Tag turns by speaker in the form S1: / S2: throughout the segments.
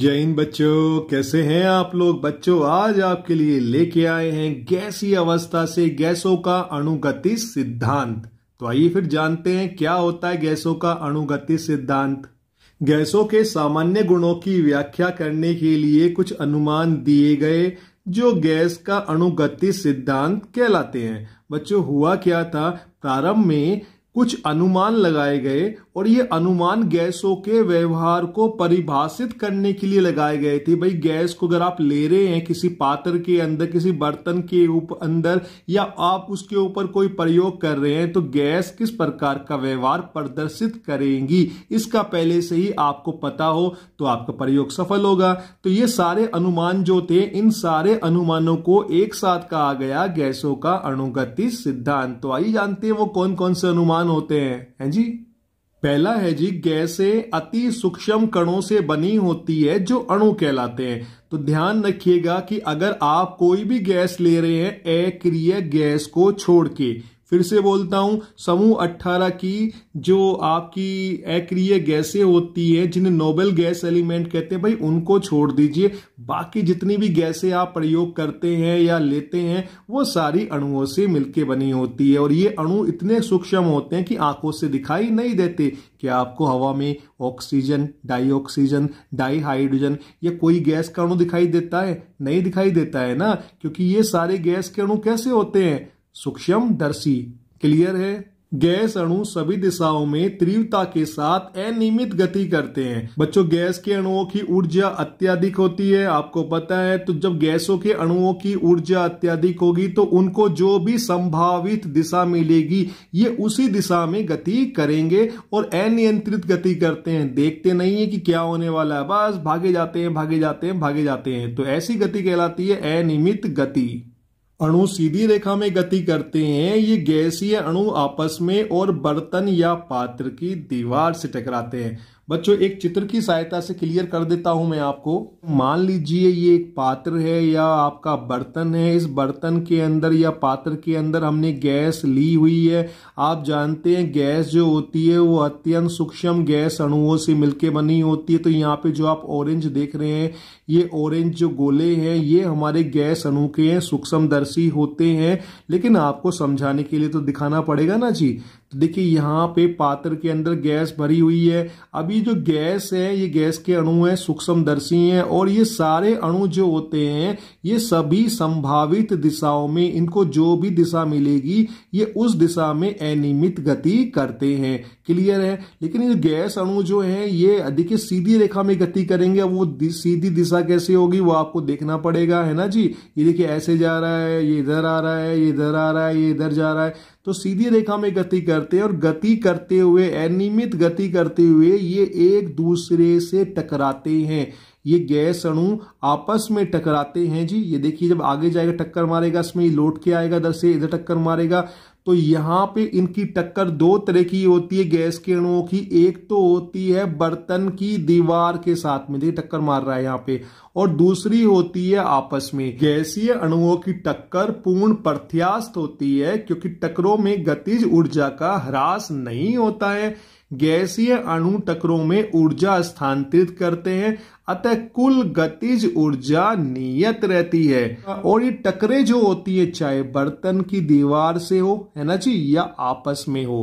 S1: जय हिंद बच्चों कैसे हैं आप लोग बच्चों आज आपके लिए लेके आए हैं गैसी अवस्था से गैसों का अणुगति सिद्धांत तो आइए फिर जानते हैं क्या होता है गैसों का अणुगति सिद्धांत गैसों के सामान्य गुणों की व्याख्या करने के लिए कुछ अनुमान दिए गए जो गैस का अणुगति सिद्धांत कहलाते हैं बच्चों हुआ क्या था प्रारंभ में कुछ अनुमान लगाए गए और ये अनुमान गैसों के व्यवहार को परिभाषित करने के लिए लगाए गए थे भाई गैस को अगर आप ले रहे हैं किसी पात्र के अंदर किसी बर्तन के ऊपर अंदर या आप उसके ऊपर कोई प्रयोग कर रहे हैं तो गैस किस प्रकार का व्यवहार प्रदर्शित करेंगी इसका पहले से ही आपको पता हो तो आपका प्रयोग सफल होगा तो ये सारे अनुमान जो थे इन सारे अनुमानों को एक साथ कहा गया गैसों का अणुगति सिद्धांत तो आइए जानते हैं वो कौन कौन से अनुमान होते हैं हैं जी पहला है जी गैसें अति सूक्ष्म कणों से बनी होती है जो अणु कहलाते हैं तो ध्यान रखिएगा कि अगर आप कोई भी गैस ले रहे हैं अक्रिय गैस को छोड़ के फिर से बोलता हूं समूह 18 की जो आपकी एक्रिय गैसें होती है जिन्हें नोबेल गैस एलिमेंट कहते हैं भाई उनको छोड़ दीजिए बाकी जितनी भी गैसें आप प्रयोग करते हैं या लेते हैं वो सारी अणुओं से मिलकर बनी होती है और ये अणु इतने सूक्ष्म होते हैं कि आंखों से दिखाई नहीं देते कि आपको हवा में ऑक्सीजन डाइऑक्सीजन डाईहाइड्रोजन या कोई गैस का अणु दिखाई देता है नहीं दिखाई देता है ना क्योंकि ये सारे गैस के अणु कैसे होते हैं सूक्ष्म दर्शी क्लियर है गैस अणु सभी दिशाओं में तीव्रता के साथ अनियमित गति करते हैं बच्चों गैस के अणुओं की ऊर्जा अत्यधिक होती है आपको पता है तो जब गैसों के अणुओं की ऊर्जा अत्यधिक होगी तो उनको जो भी संभावित दिशा मिलेगी ये उसी दिशा में गति करेंगे और अनियंत्रित गति करते हैं देखते नहीं है कि क्या होने वाला है बस भागे जाते हैं भागे जाते हैं भागे जाते हैं तो ऐसी गति कहलाती है अनियमित गति अणु सीधी रेखा में गति करते हैं ये गैसीय अणु आपस में और बर्तन या पात्र की दीवार से टकराते हैं बच्चों एक चित्र की सहायता से क्लियर कर देता हूं मैं आपको मान लीजिए ये एक पात्र है या आपका बर्तन है इस बर्तन के अंदर या पात्र के अंदर हमने गैस ली हुई है आप जानते हैं गैस जो होती है वो अत्यंत सूक्ष्म गैस अणुओं से मिलकर बनी होती है तो यहाँ पे जो आप ऑरेंज देख रहे हैं ये ऑरेंज जो गोले हैं ये हमारे गैस अणु के हैं दर्शी होते हैं लेकिन आपको समझाने के लिए तो दिखाना पड़ेगा ना जी तो देखिए यहाँ पे पात्र के अंदर गैस भरी हुई है अभी जो गैस है ये गैस के अणु है सूक्ष्म दर्शी है और ये सारे अणु जो होते हैं ये सभी संभावित दिशाओं में इनको जो भी दिशा मिलेगी ये उस दिशा में अनियमित गति करते हैं क्लियर है लेकिन ये गैस अणु जो है ये देखिए सीधी रेखा में गति करेंगे वो दि, सीधी दिशा कैसे होगी वो आपको देखना पड़ेगा है ना जी ये देखिए ऐसे जा रहा है ये इधर आ रहा है ये इधर आ रहा है ये इधर जा रहा है तो सीधी रेखा में गति करते हैं और गति करते हुए अनियमित गति करते हुए ये एक दूसरे से टकराते हैं ये गैस अणु आपस में टकराते हैं जी ये देखिए जब आगे जाएगा टक्कर मारेगा इसमें लौट के आएगा इधर से इधर टक्कर मारेगा तो यहाँ पे इनकी टक्कर दो तरह की होती है गैस के अणुओं की एक तो होती है बर्तन की दीवार के साथ में देखिए टक्कर मार रहा है यहाँ पे और दूसरी होती है आपस में गैसीय अणुओं की टक्कर पूर्ण प्रत्यास्थ होती है क्योंकि टक्करों में गतिज ऊर्जा का ह्रास नहीं होता है गैसीय अणु टकरों में ऊर्जा स्थानांतरित करते हैं अतः कुल गतिज ऊर्जा नियत रहती है और ये टकरे जो होती है चाहे बर्तन की दीवार से हो है ना जी या आपस में हो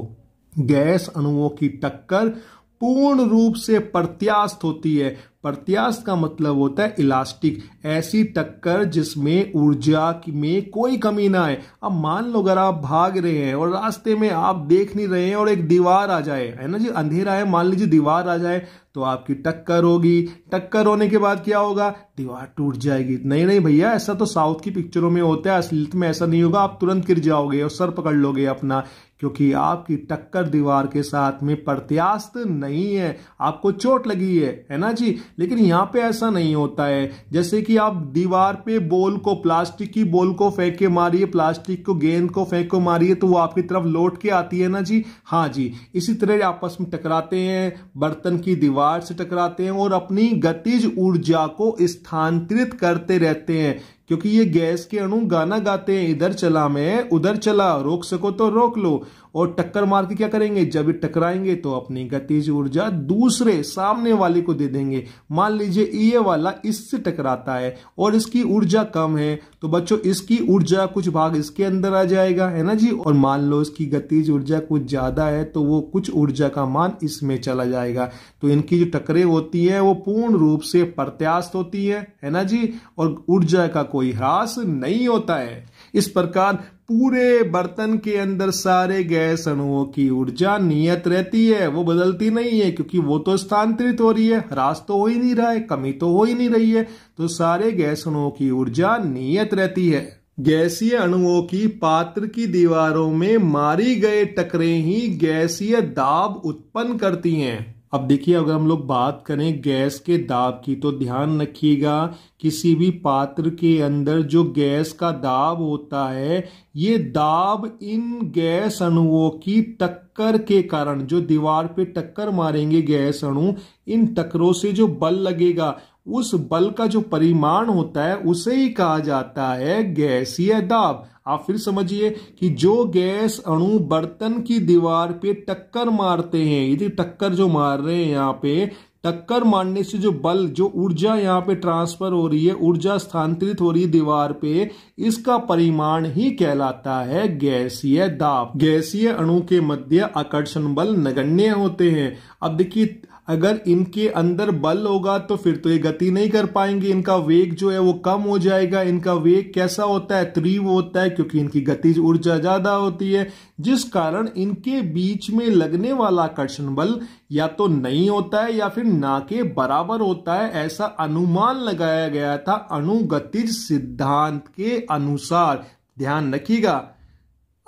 S1: गैस अणुओं की टक्कर पूर्ण रूप से प्रत्यास्त होती है प्रत्यास्त का मतलब होता है इलास्टिक ऐसी टक्कर जिसमें ऊर्जा में कोई कमी ना आए अब मान लो अगर आप भाग रहे हैं और रास्ते में आप देख नहीं रहे हैं और एक दीवार आ जाए है ना जी अंधेरा है मान लीजिए दीवार आ जाए तो आपकी टक्कर होगी टक्कर होने के बाद क्या होगा दीवार टूट जाएगी नहीं नहीं भैया ऐसा तो साउथ की पिक्चरों में होता है असलियत में ऐसा नहीं होगा आप तुरंत गिर जाओगे और सर पकड़ लोगे अपना क्योंकि आपकी टक्कर दीवार के साथ में प्रत्यास्त नहीं है आपको चोट लगी है है ना जी लेकिन यहाँ पे ऐसा नहीं होता है जैसे कि आप दीवार पे बॉल को प्लास्टिक की बॉल को फेंक के मारिए प्लास्टिक को गेंद को फेंक के मारिए तो वो आपकी तरफ लौट के आती है ना जी हाँ जी इसी तरह आपस में टकराते हैं बर्तन की दीवार से टकराते हैं और अपनी गतिज ऊर्जा को स्थ स्थानांतरित करते रहते हैं क्योंकि ये गैस के अणु गाना गाते हैं इधर चला मैं उधर चला रोक सको तो रोक लो और टक्कर मार के क्या करेंगे जब ये टकराएंगे तो अपनी गतिज ऊर्जा दूसरे सामने वाले को दे देंगे मान लीजिए ये वाला इससे टकराता है और इसकी ऊर्जा कम है तो बच्चों इसकी ऊर्जा कुछ भाग इसके अंदर आ जाएगा है ना जी और मान लो इसकी गतिज ऊर्जा कुछ ज्यादा है तो वो कुछ ऊर्जा का मान इसमें चला जाएगा तो इनकी जो टकरे होती है वो पूर्ण रूप से प्रत्यास्त होती है है ना जी और ऊर्जा का कोई ह्रास नहीं होता है इस प्रकार पूरे बर्तन के अंदर सारे गैस अणुओं की ऊर्जा नियत रहती है वो बदलती नहीं है क्योंकि वो तो स्थानांतरित हो रही है ह्रास तो हो ही नहीं रहा है कमी तो हो ही नहीं रही है तो सारे गैस अणुओं की ऊर्जा नियत रहती है गैसीय अणुओं की पात्र की दीवारों में मारी गए टकरे ही गैसीय दाब उत्पन्न करती हैं अब देखिए अगर हम लोग बात करें गैस के दाब की तो ध्यान रखिएगा किसी भी पात्र के अंदर जो गैस का दाब होता है ये दाब इन गैस अणुओं की टक्कर के कारण जो दीवार पे टक्कर मारेंगे गैस अणु इन टक्करों से जो बल लगेगा उस बल का जो परिमाण होता है उसे ही कहा जाता है गैसीय दाब आप फिर समझिए कि जो गैस अणु बर्तन की दीवार पे टक्कर मारते हैं ये टक्कर जो मार रहे हैं यहाँ पे टक्कर मारने से जो बल जो ऊर्जा यहाँ पे ट्रांसफर हो रही है ऊर्जा स्थानांतरित हो रही है दीवार पे इसका परिमाण ही कहलाता है गैसीय दाब गैसीय अणु के मध्य आकर्षण बल नगण्य होते हैं अब देखिए अगर इनके अंदर बल होगा तो फिर तो ये गति नहीं कर पाएंगे इनका वेग जो है वो कम हो जाएगा इनका वेग कैसा होता है तीव्र होता है क्योंकि इनकी गति ऊर्जा ज़्यादा होती है जिस कारण इनके बीच में लगने वाला आकर्षण बल या तो नहीं होता है या फिर ना के बराबर होता है ऐसा अनुमान लगाया गया था अनुगतिज सिद्धांत के अनुसार ध्यान रखिएगा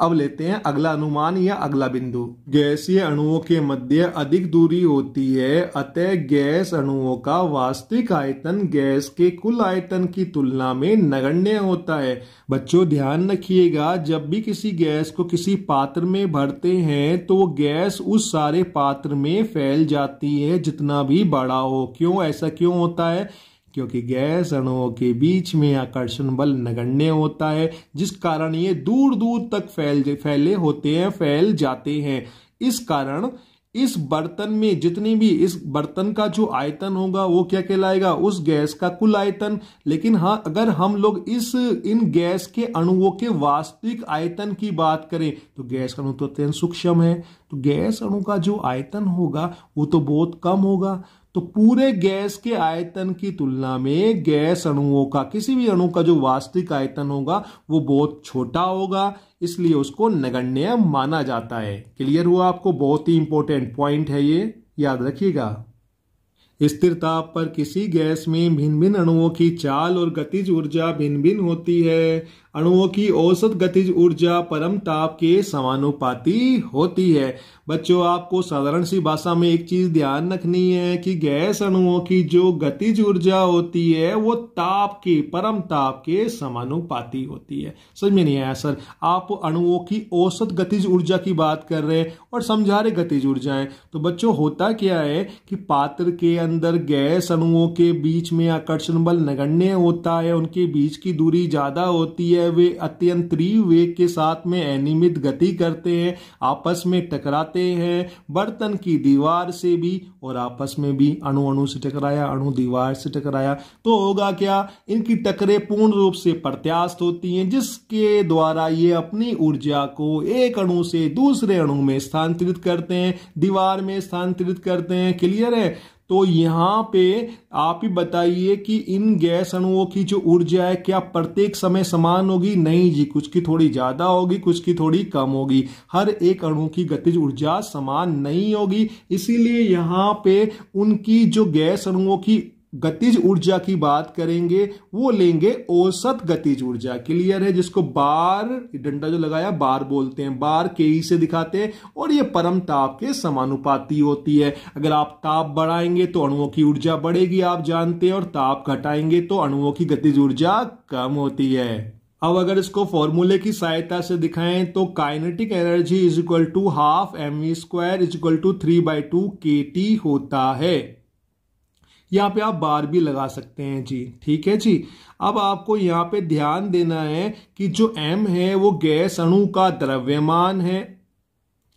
S1: अब लेते हैं अगला अनुमान या अगला बिंदु गैसीय अणुओं के मध्य अधिक दूरी होती है अतः गैस अणुओं का वास्तविक आयतन गैस के कुल आयतन की तुलना में नगण्य होता है बच्चों ध्यान रखिएगा जब भी किसी गैस को किसी पात्र में भरते हैं तो वो गैस उस सारे पात्र में फैल जाती है जितना भी बड़ा हो क्यों ऐसा क्यों होता है क्योंकि गैस अणुओं के बीच में आकर्षण बल नगण्य होता है जिस कारण ये दूर दूर तक फैल फैले होते हैं फैल जाते हैं इस कारण इस बर्तन में जितनी भी इस बर्तन का जो आयतन होगा वो क्या कहलाएगा उस गैस का कुल आयतन लेकिन हाँ अगर हम लोग इस इन गैस के अणुओं के वास्तविक आयतन की बात करें तो गैस अणु तो अत्यंत सूक्ष्म है तो गैस अणु का जो आयतन होगा वो तो बहुत कम होगा तो पूरे गैस के आयतन की तुलना में गैस अणुओं का किसी भी अणु का जो वास्तविक आयतन होगा वो बहुत छोटा होगा इसलिए उसको नगण्य माना जाता है क्लियर हुआ आपको बहुत ही इंपॉर्टेंट पॉइंट है ये याद रखिएगा स्थिर ताप पर किसी गैस में भिन्न भिन्न अणुओं की चाल और गतिज ऊर्जा भिन्न भिन्न होती है अणुओं की औसत गतिज ऊर्जा परम ताप के समानुपाती होती है बच्चों आपको साधारण सी भाषा में एक चीज ध्यान रखनी है कि गैस अणुओं की जो गतिज ऊर्जा होती है वो ताप के परम ताप के समानुपाती होती है समझ में नहीं आया सर आप अणुओं की औसत गतिज ऊर्जा की बात कर रहे हैं और समझा रहे गतिज ऊर्जाएं तो बच्चों होता क्या है कि पात्र के अंदर गैस अणुओं के बीच में आकर्षण बल नगण्य होता है उनके बीच की दूरी ज्यादा होती है है वे अत्यंत तीव्र वेग के साथ में अनियमित गति करते हैं आपस में टकराते हैं बर्तन की दीवार से भी और आपस में भी अणु अणु से टकराया अणु दीवार से टकराया तो होगा क्या इनकी टकरे पूर्ण रूप से प्रत्यास्त होती हैं जिसके द्वारा ये अपनी ऊर्जा को एक अणु से दूसरे अणु में स्थानांतरित करते हैं दीवार में स्थानांतरित करते हैं क्लियर है तो यहाँ पे आप ही बताइए कि इन गैस अणुओं की जो ऊर्जा है क्या प्रत्येक समय समान होगी नहीं जी कुछ की थोड़ी ज़्यादा होगी कुछ की थोड़ी कम होगी हर एक अणु की गतिज ऊर्जा समान नहीं होगी इसीलिए यहाँ पे उनकी जो गैस अणुओं की गतिज ऊर्जा की बात करेंगे वो लेंगे औसत गतिज ऊर्जा क्लियर है जिसको बार डंडा जो लगाया बार बोलते हैं बार के ई से दिखाते हैं और ये परम ताप के समानुपाती होती है अगर आप ताप बढ़ाएंगे तो अणुओं की ऊर्जा बढ़ेगी आप जानते हैं और ताप घटाएंगे तो अणुओं की गतिज ऊर्जा कम होती है अब अगर इसको फॉर्मूले की सहायता से दिखाएं तो kinetic energy is equal to half M E square is equal to three by two K T होता है यहाँ पे आप बार भी लगा सकते हैं जी ठीक है जी अब आपको यहाँ पे ध्यान देना है कि जो एम है वो गैस अणु का द्रव्यमान है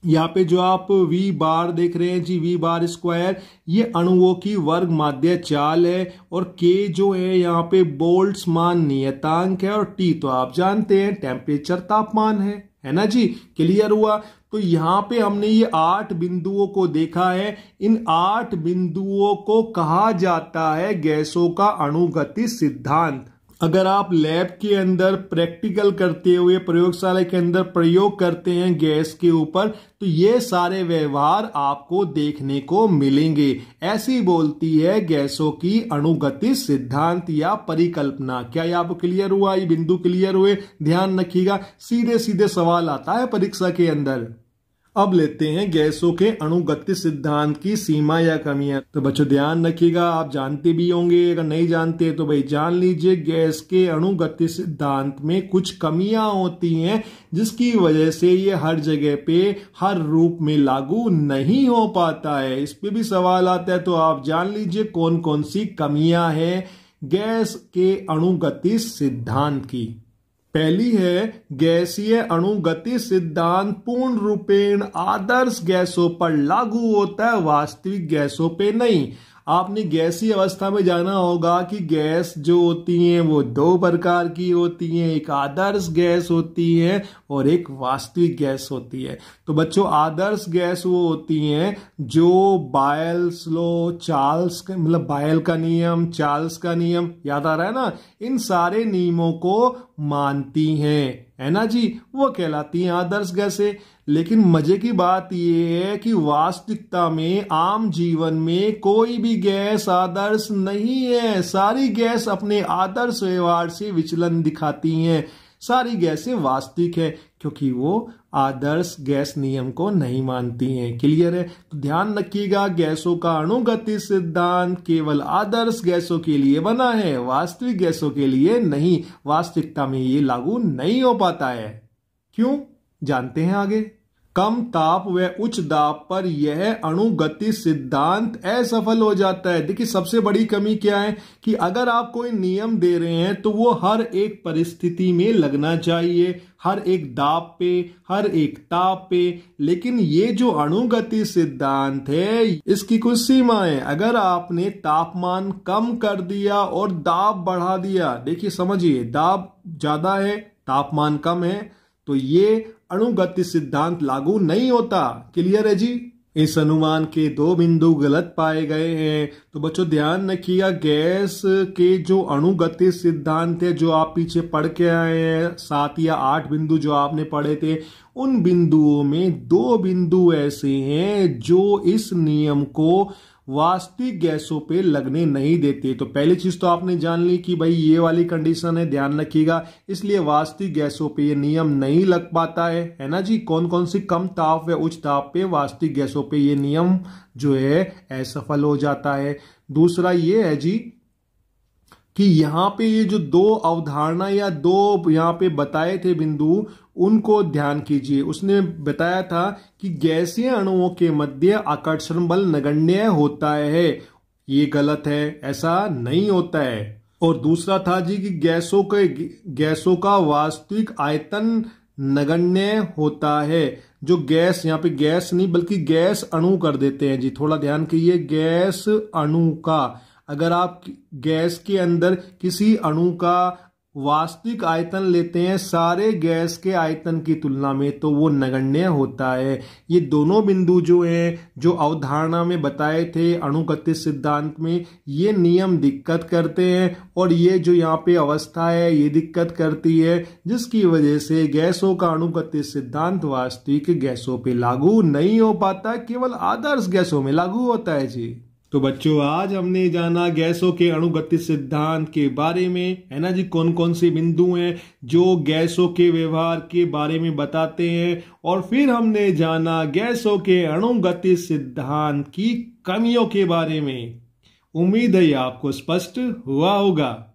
S1: यहाँ पे जो आप v बार देख रहे हैं जी v बार स्क्वायर ये अणुओं की वर्ग माध्य चाल है और k जो है यहाँ पे बोल्ट्समान नियतांक है और t तो आप जानते हैं टेम्परेचर तापमान है है ना जी क्लियर हुआ तो यहां पे हमने ये आठ बिंदुओं को देखा है इन आठ बिंदुओं को कहा जाता है गैसों का अणुगति सिद्धांत अगर आप लैब के अंदर प्रैक्टिकल करते हुए प्रयोगशाला के अंदर प्रयोग करते हैं गैस के ऊपर तो ये सारे व्यवहार आपको देखने को मिलेंगे ऐसी बोलती है गैसों की अणुगति सिद्धांत या परिकल्पना क्या ये आपको क्लियर हुआ ये बिंदु क्लियर हुए ध्यान रखिएगा सीधे सीधे सवाल आता है परीक्षा के अंदर अब लेते हैं गैसों के अणुगति सिद्धांत की सीमा या कमियां तो बच्चों ध्यान रखिएगा आप जानते भी होंगे अगर नहीं जानते तो भाई जान लीजिए गैस के अणुगति सिद्धांत में कुछ कमियां होती हैं जिसकी वजह से ये हर जगह पे हर रूप में लागू नहीं हो पाता है इस पे भी सवाल आता है तो आप जान लीजिए कौन कौन सी कमियां है गैस के अणुगति सिद्धांत की पहली है गैसीय अणुगति सिद्धांत पूर्ण रूपेण आदर्श गैसों पर लागू होता है वास्तविक गैसों पे नहीं आपने गैसी अवस्था में जाना होगा कि गैस जो होती है वो दो प्रकार की होती है एक आदर्श गैस होती है और एक वास्तविक गैस होती है तो बच्चों आदर्श गैस वो होती है जो बायल्स लो चार्ल्स मतलब बायल का नियम चार्ल्स का नियम याद आ रहा है ना इन सारे नियमों को मानती हैं है ना जी वो कहलाती हैं आदर्श गैसें लेकिन मजे की बात यह है कि वास्तविकता में आम जीवन में कोई भी गैस आदर्श नहीं है सारी गैस अपने आदर्श व्यवहार से विचलन दिखाती हैं सारी गैसें वास्तविक है क्योंकि वो आदर्श गैस नियम को नहीं मानती हैं क्लियर है तो ध्यान रखिएगा गैसों का अणुगति सिद्धांत केवल आदर्श गैसों के लिए बना है वास्तविक गैसों के लिए नहीं वास्तविकता में ये लागू नहीं हो पाता है क्यों जानते हैं आगे कम ताप व उच्च दाब पर यह अणुगति सिद्धांत असफल हो जाता है देखिए सबसे बड़ी कमी क्या है कि अगर आप कोई नियम दे रहे हैं तो वो हर एक परिस्थिति में लगना चाहिए हर एक दाब पे हर एक ताप पे लेकिन ये जो अणुगति सिद्धांत है इसकी कुछ सीमाएं अगर आपने तापमान कम कर दिया और दाब बढ़ा दिया देखिए समझिए दाब ज्यादा है तापमान कम है तो ये अणुगति सिद्धांत लागू नहीं होता क्लियर है जी इस अनुमान के दो बिंदु गलत पाए गए हैं तो बच्चों ध्यान रखिएगा गैस के जो अणुगति सिद्धांत है जो आप पीछे पढ़ के आए हैं सात या आठ बिंदु जो आपने पढ़े थे उन बिंदुओं में दो बिंदु ऐसे हैं जो इस नियम को वास्तविक गैसों पे लगने नहीं देते तो पहली चीज तो आपने जान ली कि भाई ये वाली कंडीशन है ध्यान रखिएगा इसलिए वास्तविक गैसों पे ये नियम नहीं लग पाता है है ना जी कौन कौन सी कम ताप या उच्च ताप पे वास्तविक गैसों पे ये नियम जो है असफल हो जाता है दूसरा ये है जी कि यहाँ पे ये जो दो अवधारणा या दो यहाँ पे बताए थे बिंदु उनको ध्यान कीजिए उसने बताया था कि गैसीय अणुओं के मध्य आकर्षण बल नगण्य होता है ये गलत है ऐसा नहीं होता है और दूसरा था जी कि गैसों के गैसों का वास्तविक आयतन नगण्य होता है जो गैस यहाँ पे गैस नहीं बल्कि गैस अणु कर देते हैं जी थोड़ा ध्यान कीजिए गैस अणु का अगर आप गैस के अंदर किसी अणु का वास्तविक आयतन लेते हैं सारे गैस के आयतन की तुलना में तो वो नगण्य होता है ये दोनों बिंदु जो हैं जो अवधारणा में बताए थे अणुगति सिद्धांत में ये नियम दिक्कत करते हैं और ये जो यहाँ पे अवस्था है ये दिक्कत करती है जिसकी वजह से गैसों का अणुगति सिद्धांत वास्तविक गैसों पे लागू नहीं हो पाता केवल आदर्श गैसों में लागू होता है जी तो बच्चों आज हमने जाना गैसों के अणुगति सिद्धांत के बारे में है ना जी कौन कौन से बिंदु हैं जो गैसों के व्यवहार के बारे में बताते हैं और फिर हमने जाना गैसों के अणुगति सिद्धांत की कमियों के बारे में उम्मीद है आपको स्पष्ट हुआ होगा